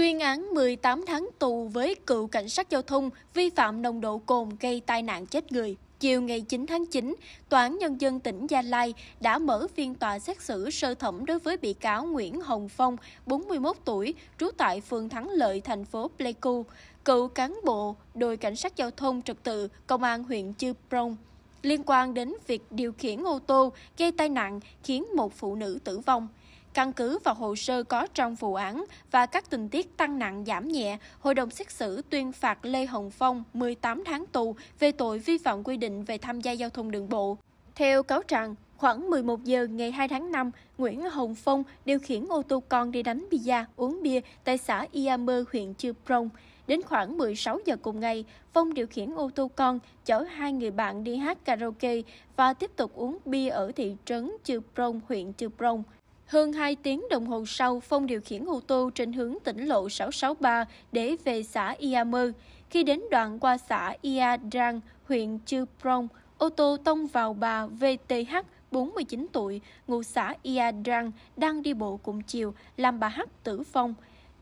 tuyên án 18 tháng tù với cựu cảnh sát giao thông vi phạm nồng độ cồn gây tai nạn chết người. Chiều ngày 9 tháng 9, Tòa án Nhân dân tỉnh Gia Lai đã mở phiên tòa xét xử sơ thẩm đối với bị cáo Nguyễn Hồng Phong, 41 tuổi, trú tại phường Thắng Lợi, thành phố Pleiku, cựu cán bộ đội cảnh sát giao thông trật tự Công an huyện Chư Prong liên quan đến việc điều khiển ô tô gây tai nạn khiến một phụ nữ tử vong. Căn cứ vào hồ sơ có trong vụ án và các tình tiết tăng nặng giảm nhẹ, hội đồng xét xử tuyên phạt Lê Hồng Phong 18 tháng tù về tội vi phạm quy định về tham gia giao thông đường bộ. Theo cáo trạng, khoảng 11 giờ ngày 2 tháng 5, Nguyễn Hồng Phong điều khiển ô tô con đi đánh bia, uống bia tại xã Iamơ, huyện Chư Prong. Đến khoảng 16 giờ cùng ngày, Phong điều khiển ô tô con chở hai người bạn đi hát karaoke và tiếp tục uống bia ở thị trấn Chư Prong, huyện Chư Prong. Hơn 2 tiếng đồng hồ sau, Phong điều khiển ô tô trên hướng tỉnh lộ 663 để về xã Ia Mơ. Khi đến đoạn qua xã Ia Drang, huyện Chư Prong, ô tô tông vào bà VTH, 49 tuổi, ngụ xã Ia Drang, đang đi bộ cùng chiều, làm bà H tử vong.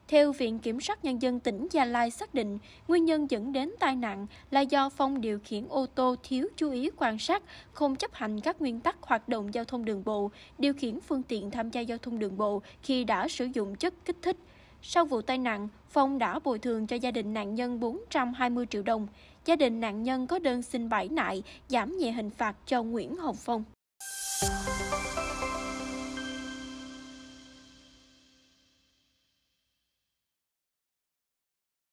Theo Viện Kiểm sát Nhân dân tỉnh Gia Lai xác định, nguyên nhân dẫn đến tai nạn là do Phong điều khiển ô tô thiếu chú ý quan sát, không chấp hành các nguyên tắc hoạt động giao thông đường bộ, điều khiển phương tiện tham gia giao thông đường bộ khi đã sử dụng chất kích thích. Sau vụ tai nạn, Phong đã bồi thường cho gia đình nạn nhân 420 triệu đồng. Gia đình nạn nhân có đơn xin bãi nại, giảm nhẹ hình phạt cho Nguyễn Hồng Phong.